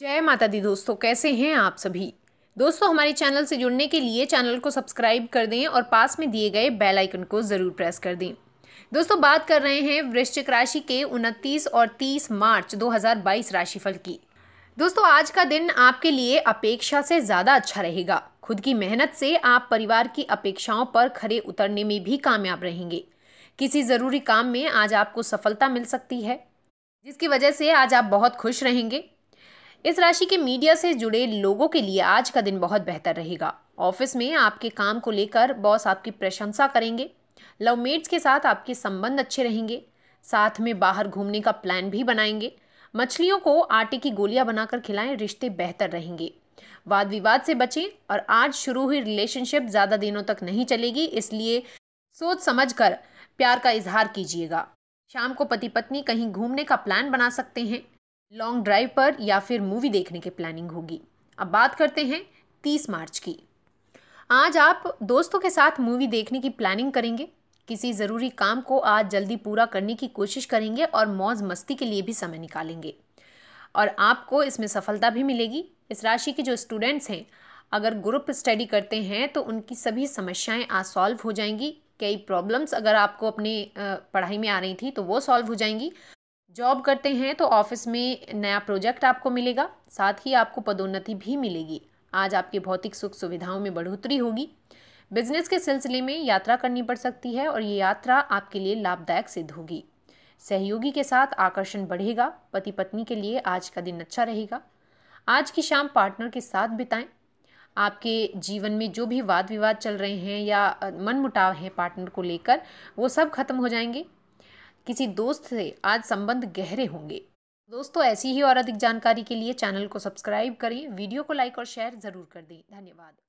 जय माता दी दोस्तों कैसे हैं आप सभी दोस्तों हमारे चैनल से जुड़ने के लिए चैनल को सब्सक्राइब कर दें और पास में दिए गए बेल आइकन को ज़रूर प्रेस कर दें दोस्तों बात कर रहे हैं वृश्चिक राशि के 29 और 30 मार्च 2022 राशिफल की दोस्तों आज का दिन आपके लिए अपेक्षा से ज़्यादा अच्छा रहेगा खुद की मेहनत से आप परिवार की अपेक्षाओं पर खरे उतरने में भी कामयाब रहेंगे किसी ज़रूरी काम में आज आपको सफलता मिल सकती है जिसकी वजह से आज आप बहुत खुश रहेंगे इस राशि के मीडिया से जुड़े लोगों के लिए आज का दिन बहुत बेहतर रहेगा ऑफिस में आपके काम को लेकर बॉस आपकी प्रशंसा करेंगे लवमेट्स के साथ आपके संबंध अच्छे रहेंगे साथ में बाहर घूमने का प्लान भी बनाएंगे मछलियों को आटे की गोलियां बनाकर खिलाएं रिश्ते बेहतर रहेंगे वाद विवाद से बचें और आज शुरू हुई रिलेशनशिप ज़्यादा दिनों तक नहीं चलेगी इसलिए सोच समझ कर प्यार का इजहार कीजिएगा शाम को पति पत्नी कहीं घूमने का प्लान बना सकते हैं लॉन्ग ड्राइव पर या फिर मूवी देखने की प्लानिंग होगी अब बात करते हैं तीस मार्च की आज आप दोस्तों के साथ मूवी देखने की प्लानिंग करेंगे किसी ज़रूरी काम को आज जल्दी पूरा करने की कोशिश करेंगे और मौज मस्ती के लिए भी समय निकालेंगे और आपको इसमें सफलता भी मिलेगी इस राशि के जो स्टूडेंट्स हैं अगर ग्रुप स्टडी करते हैं तो उनकी सभी समस्याएं आज सॉल्व हो जाएंगी कई प्रॉब्लम्स अगर आपको अपने पढ़ाई में आ रही थी तो वो सॉल्व हो जाएंगी जॉब करते हैं तो ऑफिस में नया प्रोजेक्ट आपको मिलेगा साथ ही आपको पदोन्नति भी मिलेगी आज आपके भौतिक सुख सुविधाओं में बढ़ोतरी होगी बिजनेस के सिलसिले में यात्रा करनी पड़ सकती है और ये यात्रा आपके लिए लाभदायक सिद्ध होगी सहयोगी के साथ आकर्षण बढ़ेगा पति पत्नी के लिए आज का दिन अच्छा रहेगा आज की शाम पार्टनर के साथ बिताएं आपके जीवन में जो भी वाद विवाद चल रहे हैं या मन मुटाव है पार्टनर को लेकर वो सब खत्म हो जाएंगे किसी दोस्त से आज संबंध गहरे होंगे दोस्तों ऐसी ही और अधिक जानकारी के लिए चैनल को सब्सक्राइब करें वीडियो को लाइक और शेयर ज़रूर कर दें धन्यवाद